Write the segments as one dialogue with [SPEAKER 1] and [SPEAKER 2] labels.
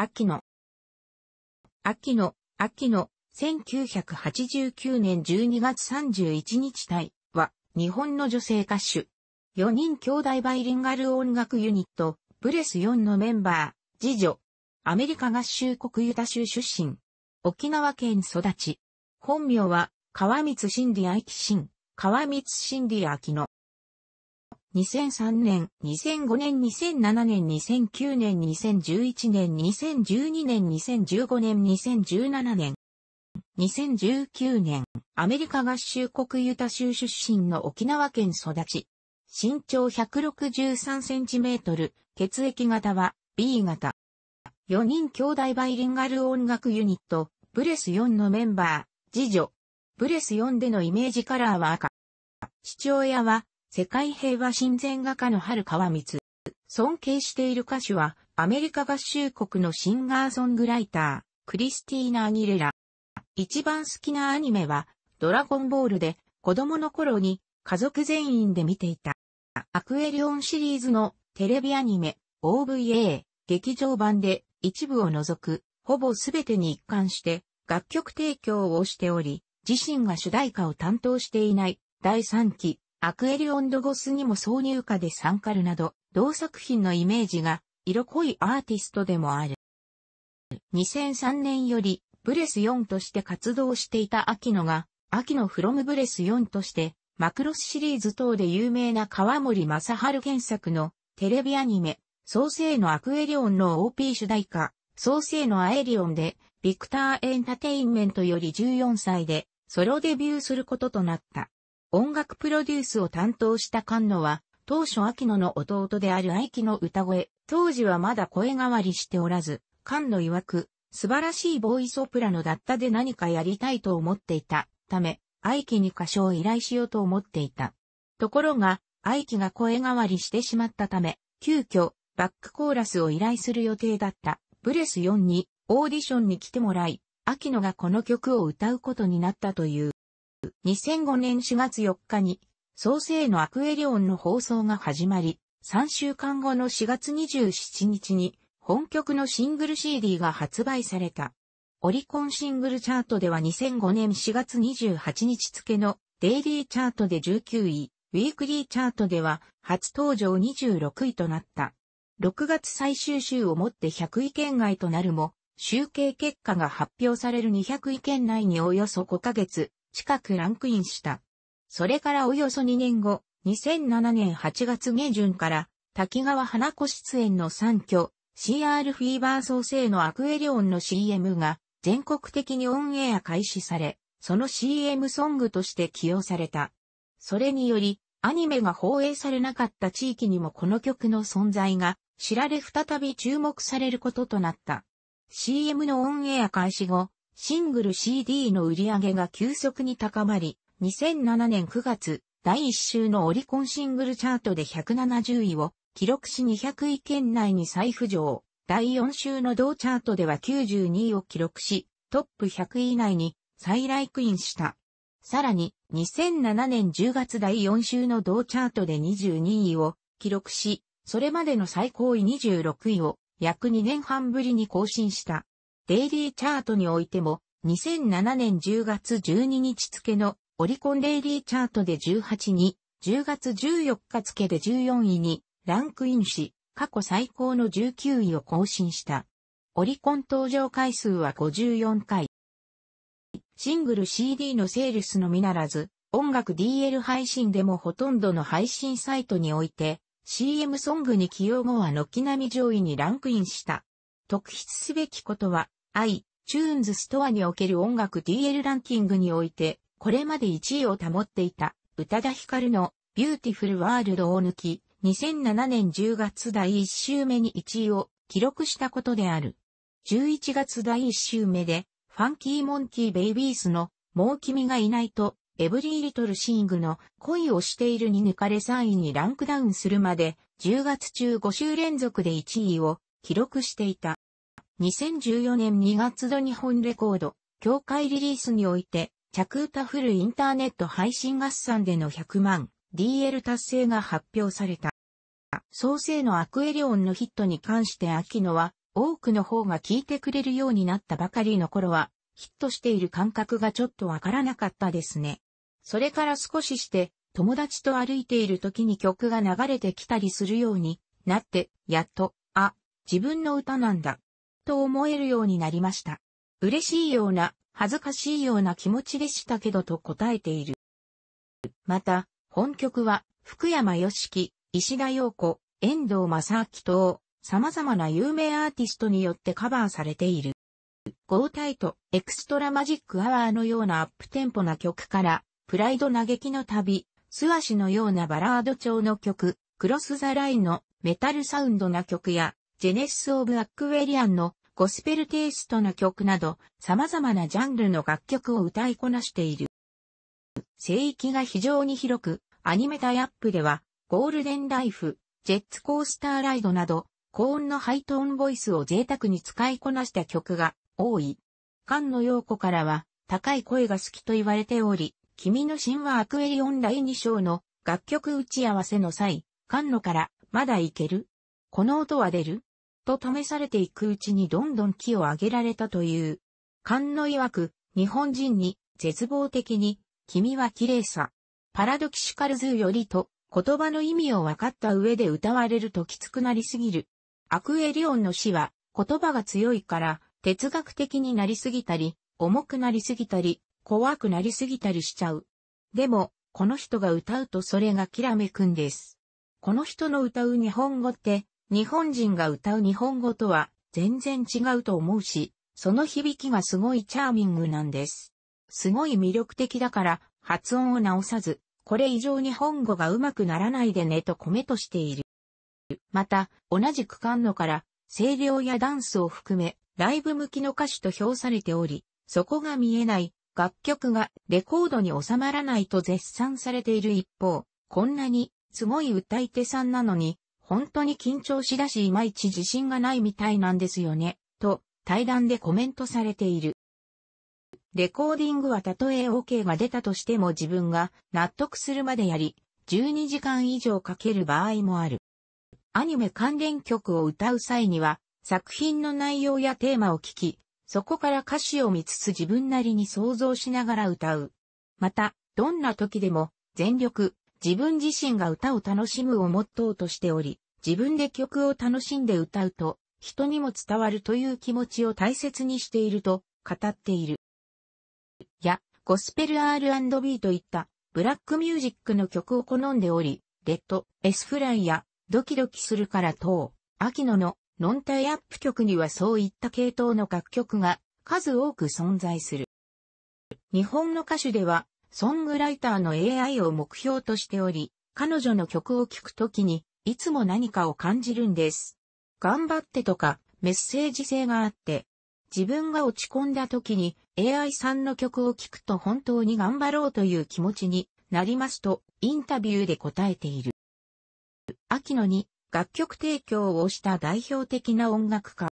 [SPEAKER 1] 秋野。秋野、秋野、1989年12月31日対は、日本の女性歌手。4人兄弟バイリンガル音楽ユニット、ブレス4のメンバー、次女。アメリカ合衆国ユタ州出身。沖縄県育ち。本名は、川光真理愛紀信、川光真理秋の。2003年、2005年、2007年、2009年、2011年、2012年、2015年、2017年。2019年、アメリカ合衆国ユタ州出身の沖縄県育ち。身長163センチメートル、血液型は B 型。4人兄弟バイリンガル音楽ユニット、ブレス4のメンバー、次女。ブレス4でのイメージカラーは赤。父親は世界平和親善画家の春川光。尊敬している歌手は、アメリカ合衆国のシンガーソングライター、クリスティーナ・アギレラ。一番好きなアニメは、ドラゴンボールで、子供の頃に家族全員で見ていた。アクエリオンシリーズのテレビアニメ、OVA、劇場版で一部を除く、ほぼすべてに一貫して楽曲提供をしており、自身が主題歌を担当していない第3期アクエリオンドゴスにも挿入歌で参加るなど、同作品のイメージが色濃いアーティストでもある。2003年よりブレス4として活動していた秋野が、秋野フロムブレス4として、マクロスシリーズ等で有名な川森正春原作のテレビアニメ、創世のアクエリオンの OP 主題歌、創世のアエリオンで、ビクターエンタテインメントより14歳で、ソロデビューすることとなった。音楽プロデュースを担当した菅野は、当初秋野の弟である愛希の歌声、当時はまだ声変わりしておらず、菅野曰く、素晴らしいボーイソプラノだったで何かやりたいと思っていたため、愛希に歌唱を依頼しようと思っていた。ところが、愛希が声変わりしてしまったため、急遽、バックコーラスを依頼する予定だったブレス4にオーディションに来てもらい、秋野がこの曲を歌うことになったという。2005年4月4日に、創生のアクエリオンの放送が始まり、3週間後の4月27日に、本曲のシングル CD が発売された。オリコンシングルチャートでは2005年4月28日付のデイリーチャートで19位、ウィークリーチャートでは初登場26位となった。6月最終週をもって100位圏外となるも、集計結果が発表される200位圏内におよそ5ヶ月、近くランクインした。それからおよそ2年後、2007年8月下旬から、滝川花子出演の3。挙、CR フィーバー創生のアクエリオンの CM が全国的にオンエア開始され、その CM ソングとして起用された。それにより、アニメが放映されなかった地域にもこの曲の存在が知られ再び注目されることとなった。CM のオンエア開始後、シングル CD の売り上げが急速に高まり、2007年9月、第1週のオリコンシングルチャートで170位を記録し200位圏内に再浮上。第4週の同チャートでは92位を記録し、トップ100位以内に再ライクインした。さらに、2007年10月第4週の同チャートで22位を記録し、それまでの最高位26位を約2年半ぶりに更新した。デイリーチャートにおいても、2007年10月12日付のオリコンデイリーチャートで18に、10月14日付で14位にランクインし、過去最高の19位を更新した。オリコン登場回数は54回。シングル CD のセールスのみならず、音楽 DL 配信でもほとんどの配信サイトにおいて、CM ソングに起用後は軒並み上位にランクインした。特筆すべきことは、i、Tunes ストアにおける音楽 DL ランキングにおいて、これまで1位を保っていた、宇多田ヒカルの Beautiful World を抜き、2007年10月第1週目に1位を記録したことである。11月第1週目で、ファンキーモンキーベイビースの、もう君がいないと、エブリーリトルシングの恋をしているに抜かれ3位にランクダウンするまで、10月中5週連続で1位を記録していた。2014年2月度日本レコード、協会リリースにおいて、着歌フルインターネット配信合算での100万 DL 達成が発表された。創生のアクエリオンのヒットに関して秋野は、多くの方が聞いてくれるようになったばかりの頃は、ヒットしている感覚がちょっとわからなかったですね。それから少しして、友達と歩いている時に曲が流れてきたりするようになって、やっと、あ、自分の歌なんだ、と思えるようになりました。嬉しいような、恥ずかしいような気持ちでしたけどと答えている。また、本曲は、福山良樹、石田洋子、遠藤正明等、様々な有名アーティストによってカバーされている。ゴータイト、エクストラマジックアワーのようなアップテンポな曲から、プライド嘆きの旅、素足のようなバラード調の曲、クロスザラインのメタルサウンドな曲や、ジェネシス・オブ・アックウェリアンのゴスペルテイストの曲など、様々なジャンルの楽曲を歌いこなしている。聖域が非常に広く、アニメタイアップでは、ゴールデンライフ、ジェッツコースターライドなど、高音のハイトーンボイスを贅沢に使いこなした曲が多い。菅野陽子からは、高い声が好きと言われており、君の神話アクエリオン第2章の楽曲打ち合わせの際、菅野から、まだいけるこの音は出ると試されていくうちにどんどん木を上げられたという。勘の曰く、日本人に絶望的に、君は綺麗さ。パラドキシカルズよりと、言葉の意味を分かった上で歌われるときつくなりすぎる。アクエリオンの詩は、言葉が強いから、哲学的になりすぎたり、重くなりすぎたり、怖くなりすぎたりしちゃう。でも、この人が歌うとそれがきらめくんです。この人の歌う日本語って、日本人が歌う日本語とは全然違うと思うし、その響きがすごいチャーミングなんです。すごい魅力的だから発音を直さず、これ以上日本語がうまくならないでねとコメとしている。また、同じ区間のから、声量やダンスを含め、ライブ向きの歌手と評されており、そこが見えない楽曲がレコードに収まらないと絶賛されている一方、こんなにすごい歌い手さんなのに、本当に緊張しだしいまいち自信がないみたいなんですよね、と対談でコメントされている。レコーディングはたとえ OK が出たとしても自分が納得するまでやり、12時間以上かける場合もある。アニメ関連曲を歌う際には、作品の内容やテーマを聞き、そこから歌詞を見つつ自分なりに想像しながら歌う。また、どんな時でも全力、自分自身が歌を楽しむをモットーとしており、自分で曲を楽しんで歌うと、人にも伝わるという気持ちを大切にしていると語っている。や、ゴスペル R&B といったブラックミュージックの曲を好んでおり、レッド、エスフライやドキドキするから等、秋野のノンタイアップ曲にはそういった系統の楽曲が数多く存在する。日本の歌手ではソングライターの AI を目標としており、彼女の曲を聴くときに、いつも何かを感じるんです。頑張ってとか、メッセージ性があって、自分が落ち込んだ時に AI さんの曲を聴くと本当に頑張ろうという気持ちになりますと、インタビューで答えている。秋野に楽曲提供をした代表的な音楽家、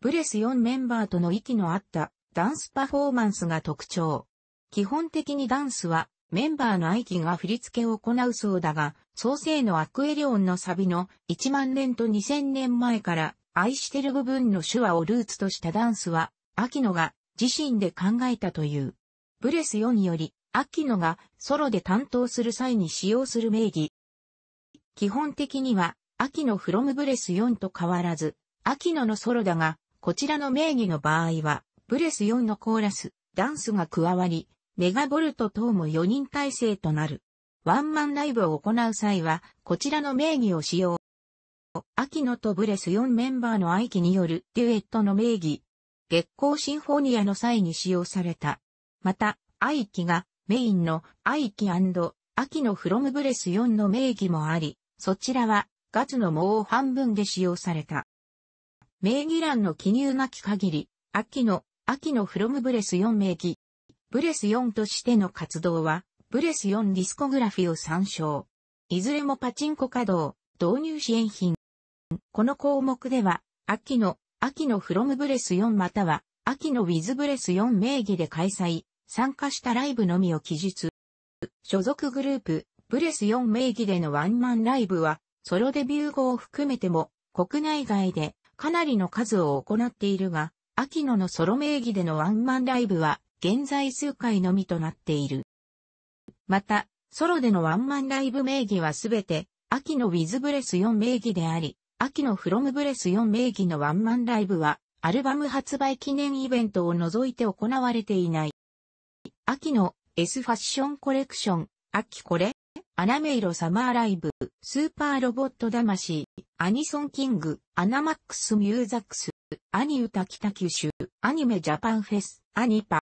[SPEAKER 1] ブレス4メンバーとの息の合ったダンスパフォーマンスが特徴。基本的にダンスはメンバーの愛機が振り付けを行うそうだが、創世のアクエリオンのサビの1万年と2000年前から愛してる部分の手話をルーツとしたダンスは、秋野が自身で考えたという。ブレス4により、秋野がソロで担当する際に使用する名義。基本的には、秋野フロムブレス4と変わらず、秋野のソロだが、こちらの名義の場合は、ブレス4のコーラス、ダンスが加わり、メガボルト等も4人体制となる。ワンマンライブを行う際は、こちらの名義を使用。秋野とブレス4メンバーの愛機によるデュエットの名義、月光シンフォニアの際に使用された。また、愛機がメインの愛機秋野フロムブレス4の名義もあり、そちらはガツのもう半分で使用された。名義欄の記入なき限り、秋野、秋野フロムブレス4名義。ブレス4としての活動は、ブレス4ディスコグラフィを参照。いずれもパチンコ稼働、導入支援品。この項目では、秋の、秋のフロムブレス4または、秋のウィズブレス4名義で開催、参加したライブのみを記述。所属グループ、ブレス4名義でのワンマンライブは、ソロデビュー後を含めても、国内外でかなりの数を行っているが、秋野のソロ名義でのワンマンライブは、現在数回のみとなっている。また、ソロでのワンマンライブ名義はすべて、秋のウィズブレス4名義であり、秋のフロムブレス4名義のワンマンライブは、アルバム発売記念イベントを除いて行われていない。秋の S ファッションコレクション、秋これ、アナメイロサマーライブ、スーパーロボット魂、アニソンキング、アナマックスミューザックス、アニ歌北九州、アニメジャパンフェス、アニパ、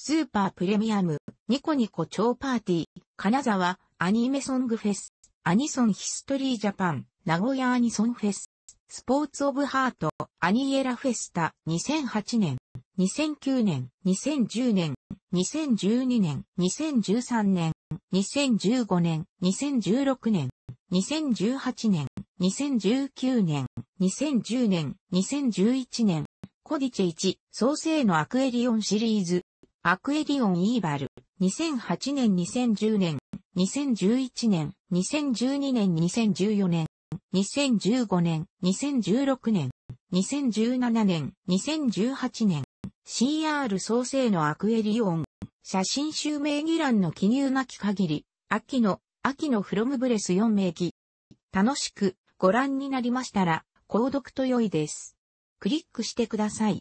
[SPEAKER 1] スーパープレミアム、ニコニコ超パーティー、金沢、アニメソングフェス、アニソンヒストリージャパン、名古屋アニソンフェス、スポーツオブハート、アニエラフェスタ、2008年、2009年、2010年、2012年、2013年、2015年、2016年、2018年、2019年、2010年、2011年、コディチェ1、創生のアクエリオンシリーズ、アクエリオンイーバル、2008年2010年、2011年、2012年2014年、2015年、2016年、2017年、2018年、CR 創生のアクエリオン、写真集名義欄の記入なき限り、秋の、秋のフロムブレス4名義。楽しくご覧になりましたら、購読と良いです。クリックしてください。